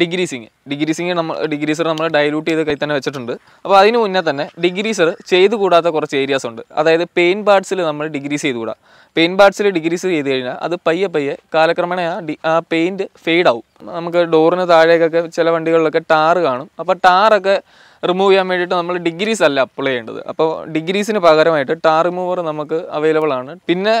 decreasing decreasing നമ്മൾ ഡിഗ്രീസർ നമ്മൾ dilute ചെയ്ത് കൈ തന്നെ വെച്ചിട്ടുണ്ട് അപ്പോൾ അതിന് മുന്നേ തന്നെ ഡിഗ്രീസർ ചെയ്ത് കൂടാത്ത കുറച്ച് ഏരിയാസ് ഉണ്ട് അതായത് പെയിൻ പാർട്സിൽ നമ്മൾ ഡിഗ്രീസ് കൂടാം പെയിൻ പാർട്സിൽ ഡിഗ്രീസ് ചെയ്ത് കഴിഞ്ഞാൽ അത് പയ്യെ പയ്യെ കാലക്രമേണ ആ പെയിൻറ്റ് ഫെയ്ഡ് ആവും നമുക്ക് ഡോറിന് താഴേക്കൊക്കെ ചില വണ്ടികളിലൊക്കെ ടാർ കാണും അപ്പോൾ ടാറൊക്കെ റിമൂവ് ചെയ്യാൻ വേണ്ടിയിട്ട് നമ്മൾ ഡിഗ്രീസ് അല്ല അപ്ലൈ ചെയ്യേണ്ടത് അപ്പോൾ ഡിഗ്രീസിന് പകരമായിട്ട് ടാർ റിമൂവർ നമുക്ക് അവൈലബിൾ ആണ് പിന്നെ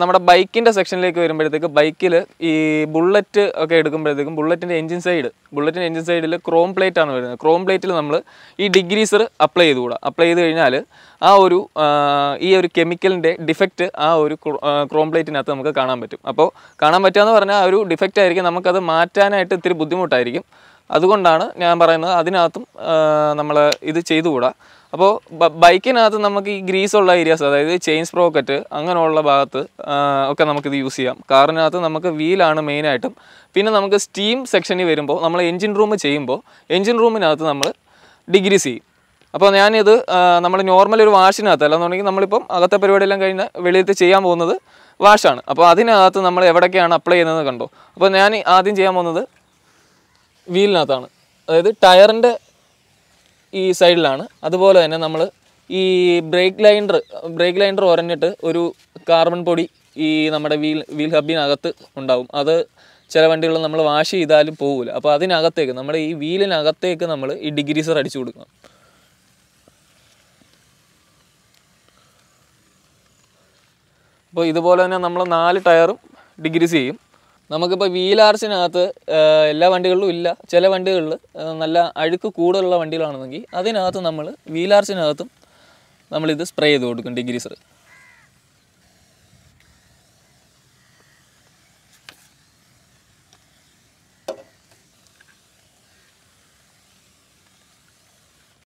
നമ്മുടെ ബൈക്കിൻ്റെ സെക്ഷനിലേക്ക് വരുമ്പോഴത്തേക്ക് ബൈക്കിൽ ഈ ബുള്ളറ്റ് ഒക്കെ എടുക്കുമ്പോഴത്തേക്കും ബുള്ളറ്റിൻ്റെ എഞ്ചിൻ സൈഡ് ബുള്ളറ്റിൻ്റെ എഞ്ചിൻ സൈഡിൽ ക്രോം പ്ലേറ്റ് ആണ് വരുന്നത് ക്രോം പ്ലേറ്റിൽ നമ്മൾ ഈ ഡിഗ്രീസർ അപ്ലൈ ചെയ്തുകൂടാ അപ്ലൈ ചെയ്ത് കഴിഞ്ഞാൽ ആ ഒരു ഈ ഒരു കെമിക്കലിൻ്റെ ഡിഫക്റ്റ് ആ ഒരു ക്രോംപ്ലേറ്റിനകത്ത് നമുക്ക് കാണാൻ പറ്റും അപ്പോൾ കാണാൻ പറ്റുകയെന്ന് പറഞ്ഞാൽ ആ ഒരു ഡിഫക്റ്റ് ആയിരിക്കും നമുക്കത് മാറ്റാനായിട്ട് ഇത്തിരി ബുദ്ധിമുട്ടായിരിക്കും അതുകൊണ്ടാണ് ഞാൻ പറയുന്നത് അതിനകത്തും നമ്മൾ ഇത് ചെയ്തുകൂടാ അപ്പോൾ ബൈക്കിനകത്ത് നമുക്ക് ഈ ഗ്രീസ് ഉള്ള ഏരിയാസ് അതായത് ചെയിൻ സ്പ്രോക്കറ്റ് അങ്ങനെയുള്ള ഭാഗത്ത് ഒക്കെ നമുക്കിത് യൂസ് ചെയ്യാം കാറിനകത്ത് നമുക്ക് വീലാണ് മെയിനായിട്ടും പിന്നെ നമുക്ക് സ്റ്റീം സെക്ഷനിൽ വരുമ്പോൾ നമ്മൾ എൻജിൻ റൂം ചെയ്യുമ്പോൾ എൻജിൻ റൂമിനകത്ത് നമ്മൾ ഡിഗ്രീസ് ചെയ്യും അപ്പോൾ ഞാനിത് നമ്മൾ നോർമൽ ഒരു വാഷിനകത്ത് അല്ലാന്നുണ്ടെങ്കിൽ നമ്മളിപ്പം അകത്തെ പരിപാടിയെല്ലാം കഴിഞ്ഞ് വെളിയിലത്തെ ചെയ്യാൻ പോകുന്നത് വാഷാണ് അപ്പോൾ അതിനകത്ത് നമ്മൾ എവിടേക്കാണ് അപ്ലൈ ചെയ്യുന്നത് കണ്ടോ അപ്പോൾ ഞാൻ ആദ്യം ചെയ്യാൻ പോകുന്നത് വീലിനകത്താണ് അതായത് ടയറിൻ്റെ ഈ സൈഡിലാണ് അതുപോലെ തന്നെ നമ്മൾ ഈ ബ്രേക്ക് ലൈൻഡർ ബ്രേക്ക് ലൈൻഡർ ഒരഞ്ഞിട്ട് ഒരു കാർബൺ പൊടി ഈ നമ്മുടെ വീൽ വീൽ ഹബിനകത്ത് ഉണ്ടാവും അത് ചില വണ്ടികൾ നമ്മൾ വാഷ് ചെയ്താലും പോകില്ല അപ്പോൾ അതിനകത്തേക്ക് നമ്മുടെ ഈ വീലിനകത്തേക്ക് നമ്മൾ ഈ ഡിഗ്രീസർ അടിച്ചു കൊടുക്കണം അപ്പോൾ ഇതുപോലെ തന്നെ നമ്മൾ നാല് ടയറും ഡിഗ്രീസ് ചെയ്യും നമുക്കിപ്പോൾ ആർച്ചിനകത്ത് എല്ലാ വണ്ടികളിലും ഇല്ല ചില വണ്ടികളിൽ നല്ല അഴുക്ക് കൂടുതലുള്ള വണ്ടികളാണെന്നെങ്കിൽ അതിനകത്ത് നമ്മൾ ആർച്ചിനകത്തും നമ്മളിത് സ്പ്രേ ചെയ്ത് കൊടുക്കും ഡിഗ്രീസർ